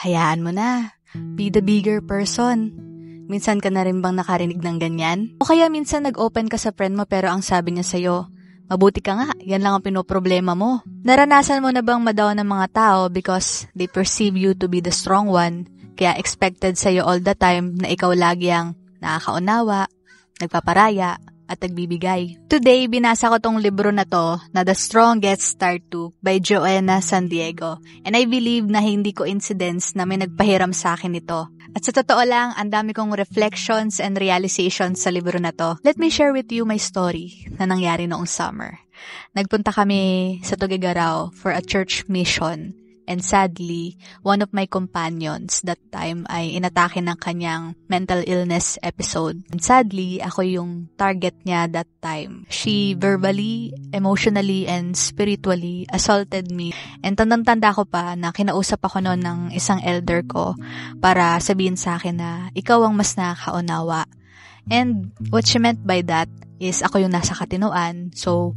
hayaan mo na. Be the bigger person. Minsan ka na rin bang nakarinig ng ganyan? O kaya minsan nag-open ka sa friend mo pero ang sabi niya sa'yo, mabuti ka nga, yan lang ang pinoproblema mo. Naranasan mo na bang madaw ng mga tao because they perceive you to be the strong one, kaya expected sa'yo all the time na ikaw lagi ang nakakaunawa, nagpaparaya, at nagbibigay. Today, binasa ko tong libro na to na The Strongest Start 2 by Joanna San Diego. And I believe na hindi ko incidents na may nagpahiram sa akin ito. At sa totoo lang, ang dami kong reflections and realizations sa libro na to. Let me share with you my story na nangyari noong summer. Nagpunta kami sa Tugigarao for a church mission And sadly, one of my companions that time ay inatake ng kanyang mental illness episode. And sadly, ako yung target niya that time. She verbally, emotionally, and spiritually assaulted me. And tandang-tanda ko pa na kinausap ako noon ng isang elder ko para sabihin sa akin na ikaw ang mas nakakaunawa. And what she meant by that is ako yung nasa katinoan. So,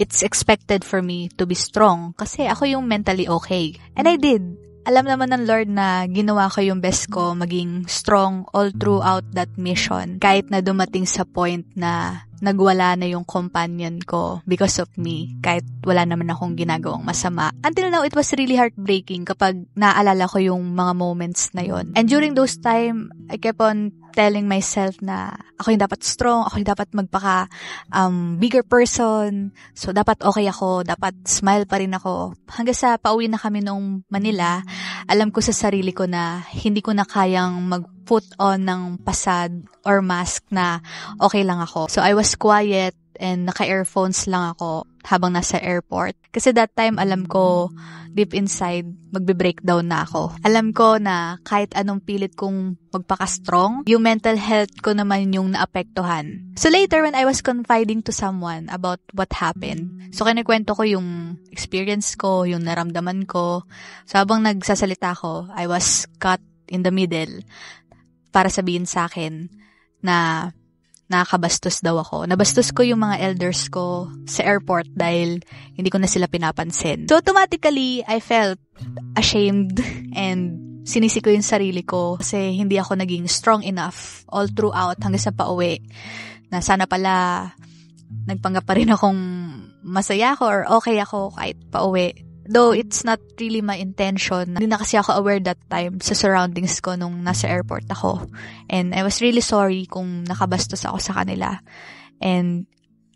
it's expected for me to be strong kasi ako yung mentally okay. And I did. Alam naman ng Lord na ginawa ko yung best ko maging strong all throughout that mission. Kahit na dumating sa point na nagwala na yung companion ko because of me, kahit wala naman akong ginagawang masama. Until now, it was really heartbreaking kapag naalala ko yung mga moments na yon. And during those time, I kept on telling myself na ako yung dapat strong, ako yung dapat magpaka um, bigger person. So, dapat okay ako, dapat smile pa rin ako. Hanggang sa pauwi na kami nung Manila, alam ko sa sarili ko na hindi ko na kayang mag put on ng pasad or mask na okay lang ako. So I was quiet and naka-earphones lang ako habang nasa airport. Kasi that time, alam ko, deep inside, magbe-breakdown na ako. Alam ko na kahit anong pilit kong magpaka-strong, yung mental health ko naman yung naapektuhan. So later, when I was confiding to someone about what happened, so kinikwento ko yung experience ko, yung naramdaman ko. So habang nagsasalita ko, I was cut in the middle para sabihin sa akin na nakabastos daw ako. Nabastos ko yung mga elders ko sa airport dahil hindi ko na sila pinapansin. So automatically, I felt ashamed and sinisi ko yung sarili ko kasi hindi ako naging strong enough all throughout hanggang sa pauwi na sana pala nagpanga pa rin akong masaya ako or okay ako kahit pauwi Though it's not really my intention. Hindi na kasi ako aware that time sa surroundings ko nung nasa airport ako. And I was really sorry kung nakabastos ako sa kanila. And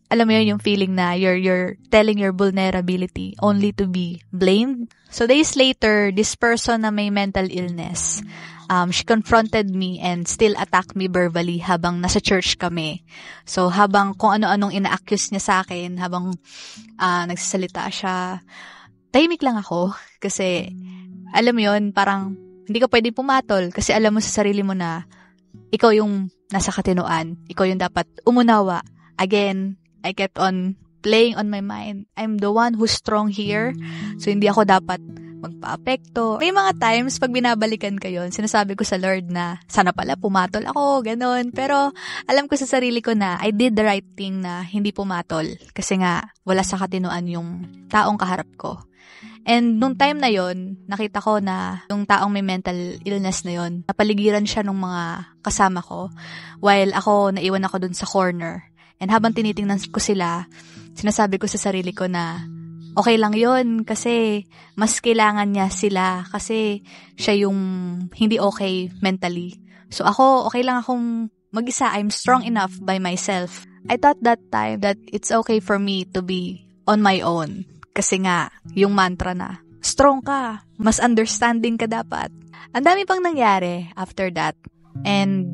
alam mo yun, yung feeling na you're, you're telling your vulnerability only to be blamed. So days later, this person na may mental illness, um, she confronted me and still attacked me verbally habang nasa church kami. So habang kung ano-anong ina-accuse niya sa akin, habang uh, nagsasalita siya, tahimik lang ako kasi alam mo yon parang hindi ka pwedeng pumatol kasi alam mo sa sarili mo na ikaw yung nasa katinoan, ikaw yung dapat umunawa. Again, I kept on playing on my mind. I'm the one who's strong here. So hindi ako dapat magpaapekto. May mga times pag binabalikan ko yun, sinasabi ko sa Lord na sana pala pumatol ako, ganon. Pero alam ko sa sarili ko na I did the right thing na hindi pumatol kasi nga wala sa katinuan yung taong kaharap ko. And nung time na yon, nakita ko na yung taong may mental illness na yon, napaligiran siya ng mga kasama ko while ako naiwan ako dun sa corner. And habang tinitingnan ko sila, sinasabi ko sa sarili ko na okay lang yon kasi mas kailangan niya sila kasi siya yung hindi okay mentally. So ako, okay lang akong mag-isa. I'm strong enough by myself. I thought that time that it's okay for me to be on my own. Kasi nga, yung mantra na, strong ka, mas understanding ka dapat. Ang dami pang nangyari after that. And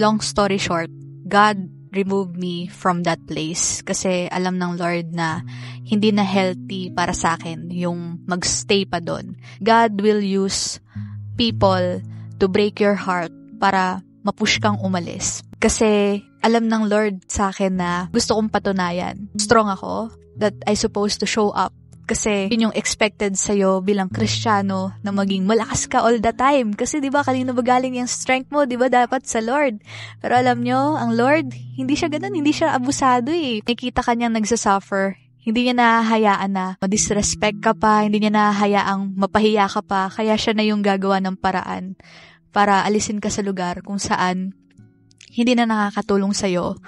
long story short, God remove me from that place kasi alam ng Lord na hindi na healthy para sa akin yung magstay pa doon. God will use people to break your heart para mapush kang umalis. Kasi alam ng Lord sa akin na gusto kong patunayan. Strong ako that I supposed to show up kasi yun yung expected sa'yo bilang kristyano na maging malakas ka all the time. Kasi di ba kanino ba galing yung strength mo? Di ba dapat sa Lord? Pero alam nyo, ang Lord, hindi siya ganun, hindi siya abusado eh. Nakikita ka niyang nagsasuffer. Hindi niya nahahayaan na ma-disrespect ka pa, hindi niya nahahayaang mapahiya ka pa, kaya siya na yung gagawa ng paraan para alisin ka sa lugar kung saan hindi na nakakatulong sa'yo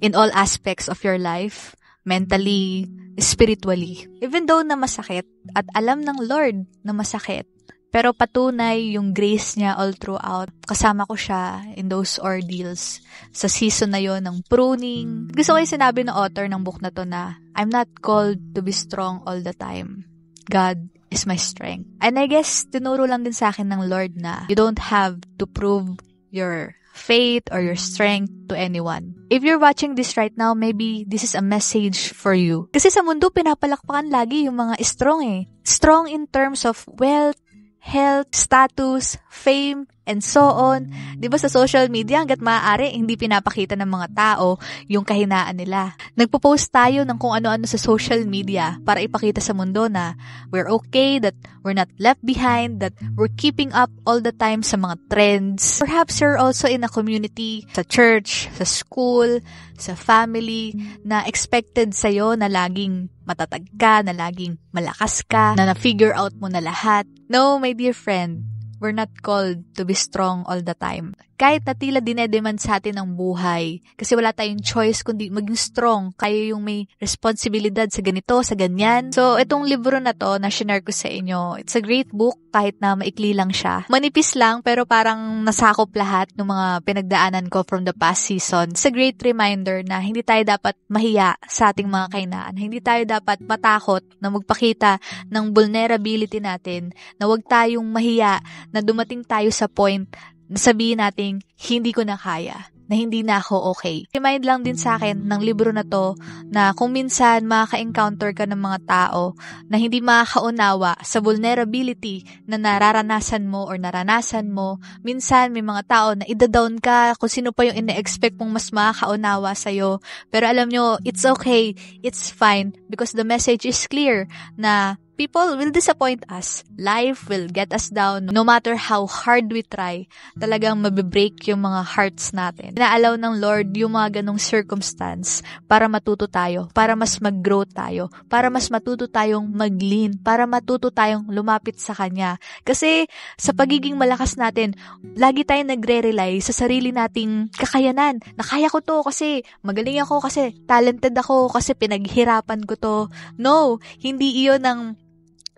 in all aspects of your life mentally, spiritually. Even though na masakit, at alam ng Lord na masakit, pero patunay yung grace niya all throughout. Kasama ko siya in those ordeals. Sa season na yon ng pruning. Gusto ko yung sinabi ng author ng book na to na, I'm not called to be strong all the time. God is my strength. And I guess, tinuro lang din sa akin ng Lord na, you don't have to prove your faith or your strength to anyone. If you're watching this right now, maybe this is a message for you. Kasi sa mundo, pinapalakpakan lagi yung mga strong eh. Strong in terms of wealth, health, status, fame, and so on. ba diba sa social media, hanggat maaari, hindi pinapakita ng mga tao yung kahinaan nila. Nagpo-post tayo ng kung ano-ano sa social media para ipakita sa mundo na we're okay, that we're not left behind, that we're keeping up all the time sa mga trends. Perhaps you're also in a community, sa church, sa school, sa family, na expected sa'yo na laging matatag ka, na laging malakas ka, na na-figure out mo na lahat. No, my dear friend, We're not called to be strong all the time. Kahit na tila dinedemand sa atin ang buhay, kasi wala tayong choice kundi maging strong. Kayo yung may responsibilidad sa ganito, sa ganyan. So, itong libro na to, na shinare ko sa inyo, it's a great book kahit na maikli lang siya. Manipis lang pero parang nasakop lahat ng mga pinagdaanan ko from the past season. Sa great reminder na hindi tayo dapat mahiya sa ating mga kainaan. Hindi tayo dapat matakot na magpakita ng vulnerability natin na huwag tayong mahiya na dumating tayo sa point na sabihin natin, hindi ko na kaya na hindi na ako okay. Remind lang din sa akin ng libro na to na kung minsan makaka-encounter ka ng mga tao na hindi makakaunawa sa vulnerability na nararanasan mo or naranasan mo, minsan may mga tao na ida-down ka kung sino pa yung ina-expect mong mas makakaunawa sa'yo. Pero alam nyo, it's okay, it's fine because the message is clear na People will disappoint us. Life will get us down. No matter how hard we try, talagang mabibreak yung mga hearts natin. Inaalaw ng Lord yung mga ganong circumstance para matuto tayo, para mas mag-grow tayo, para mas matuto tayong mag-lean, para matuto tayong lumapit sa Kanya. Kasi sa pagiging malakas natin, lagi tayong nagre-rely sa sarili nating kakayanan. Nakaya ko to kasi magaling ako, kasi talented ako, kasi pinaghirapan ko to. No, hindi iyon ang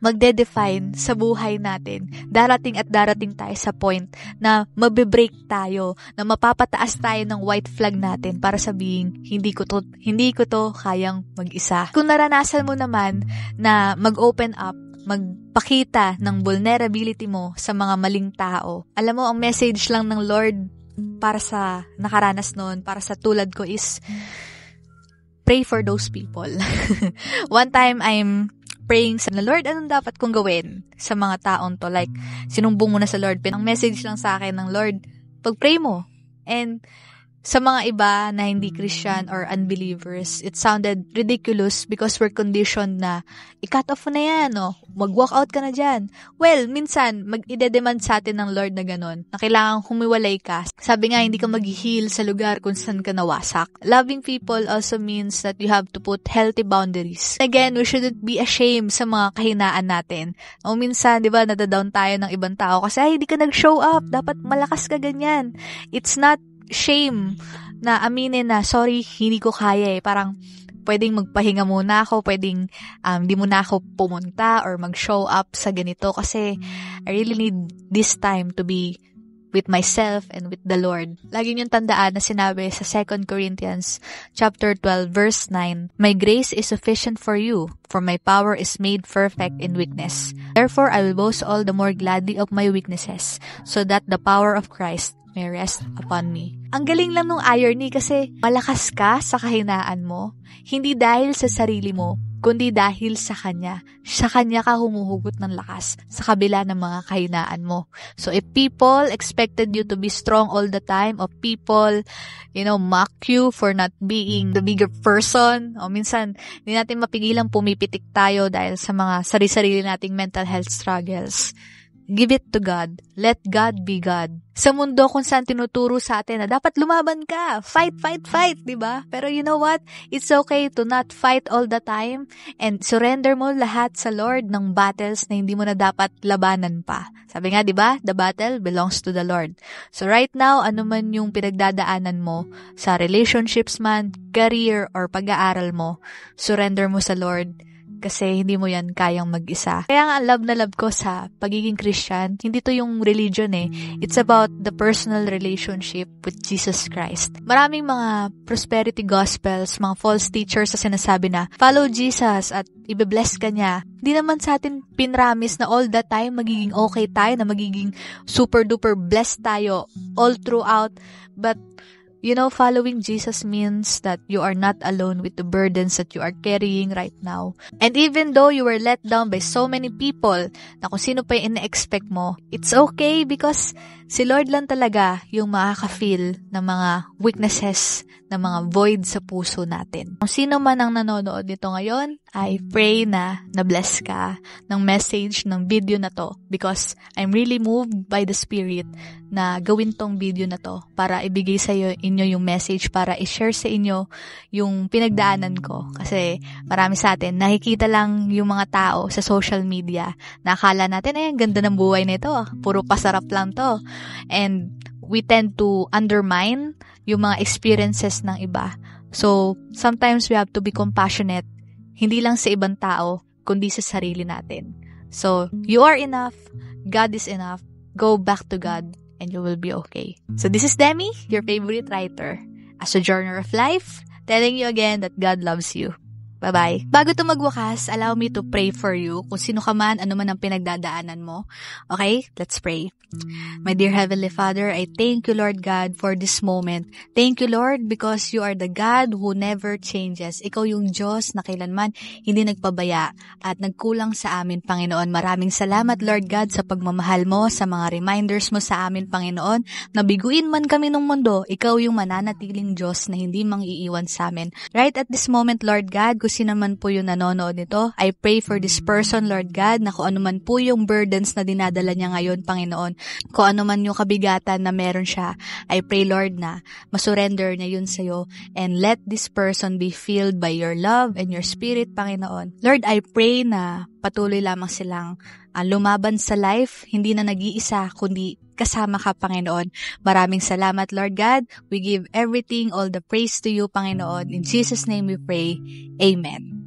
magde-define sa buhay natin. Darating at darating tayo sa point na mabe-break tayo, na mapapataas tayo ng white flag natin para sabihin, hindi ko to, hindi ko to kayang mag-isa. Kung naranasan mo naman na mag-open up, magpakita ng vulnerability mo sa mga maling tao. Alam mo, ang message lang ng Lord para sa nakaranas noon, para sa tulad ko is, pray for those people. One time, I'm praying sa Lord, anong dapat kong gawin sa mga taong to? Like, sinumbong mo na sa Lord. Ang message lang sa akin ng Lord, pag-pray mo. And sa mga iba na hindi mm. Christian or unbelievers, it sounded ridiculous because we're conditioned na i-cut off na yan, no? Oh. mag-walk out ka na dyan. Well, minsan, mag demand sa atin ng Lord na ganun, na kailangan humiwalay ka. Sabi nga, hindi ka mm. mag sa lugar kung saan ka nawasak. Loving people also means that you have to put healthy boundaries. Again, we shouldn't be ashamed sa mga kahinaan natin. O minsan, di ba, nadadown tayo ng ibang tao kasi, ay, hindi ka nag-show up, dapat malakas ka ganyan. It's not shame na aminin na, sorry, hindi ko kaya eh. Parang, pwedeng magpahinga muna ako, pwedeng um, muna ako pumunta or mag-show up sa ganito kasi I really need this time to be with myself and with the Lord. Lagi niyong tandaan na sinabi sa 2 Corinthians chapter 12 verse 9, My grace is sufficient for you, for my power is made perfect in weakness. Therefore, I will boast all the more gladly of my weaknesses, so that the power of Christ may rest upon me. Ang galing lang nung irony kasi malakas ka sa kahinaan mo, hindi dahil sa sarili mo, kundi dahil sa Kanya. Sa Kanya ka humuhugot ng lakas sa kabila ng mga kahinaan mo. So if people expected you to be strong all the time, or people, you know, mock you for not being the bigger person, o minsan, hindi natin mapigilang pumipitik tayo dahil sa mga sarili-sarili nating mental health struggles Give it to God. Let God be God. Sa mundo kung saan tinuturo sa atin na dapat lumaban ka, fight, fight, fight, di ba? Pero you know what? It's okay to not fight all the time and surrender mo lahat sa Lord ng battles na hindi mo na dapat labanan pa. Sabi nga, di ba? The battle belongs to the Lord. So right now, anuman yung pinagdadaanan mo sa relationships man, career, or pag-aaral mo, surrender mo sa Lord kasi hindi mo yan kayang mag-isa. Kaya nga love na love ko sa pagiging Christian, hindi to yung religion eh. It's about the personal relationship with Jesus Christ. Maraming mga prosperity gospels, mga false teachers sa sinasabi na follow Jesus at ibe-bless ka niya. Hindi naman sa atin pinramis na all the time magiging okay tayo, na magiging super duper blessed tayo all throughout. But You know, following Jesus means that you are not alone with the burdens that you are carrying right now. And even though you were let down by so many people na kung sino pa yung ina-expect mo, it's okay because si Lord lang talaga yung makaka-feel ng mga weaknesses, ng mga void sa puso natin. Kung sino man ang nanonood nito ngayon, I pray na na-bless ka ng message ng video na to because I'm really moved by the Spirit na gawin tong video na to para ibigay sa iyo, inyo yung message, para i-share sa inyo yung pinagdaanan ko. Kasi marami sa atin, nakikita lang yung mga tao sa social media na akala natin, ay, eh, ang ganda ng buhay nito, ah. puro pasarap lang to. And we tend to undermine yung mga experiences ng iba. So, sometimes we have to be compassionate hindi lang sa ibang tao, kundi sa sarili natin. So, you are enough. God is enough. Go back to God and you will be okay. So, this is Demi, your favorite writer. As a journey of life, telling you again that God loves you. Bye-bye. Bago to magwakas, allow me to pray for you kung sino ka man, ano man ang pinagdadaanan mo. Okay? Let's pray. My dear Heavenly Father, I thank you, Lord God, for this moment. Thank you, Lord, because you are the God who never changes. Ikaw yung Diyos na kailanman hindi nagpabaya at nagkulang sa amin, Panginoon. Maraming salamat, Lord God, sa pagmamahal mo, sa mga reminders mo sa amin, Panginoon. Nabiguin man kami ng mundo, ikaw yung mananatiling Diyos na hindi mangiiwan sa amin. Right at this moment, Lord God, kung sino man po yung nanonood nito. I pray for this person, Lord God, na kung ano man po yung burdens na dinadala niya ngayon, Panginoon, kung ano man yung kabigatan na meron siya, I pray, Lord, na masurrender niya yun sa'yo and let this person be filled by your love and your spirit, Panginoon. Lord, I pray na patuloy lamang silang uh, lumaban sa life, hindi na nag-iisa, kundi kasama ka, Panginoon. Maraming salamat, Lord God. We give everything, all the praise to you, Panginoon. In Jesus' name we pray. Amen.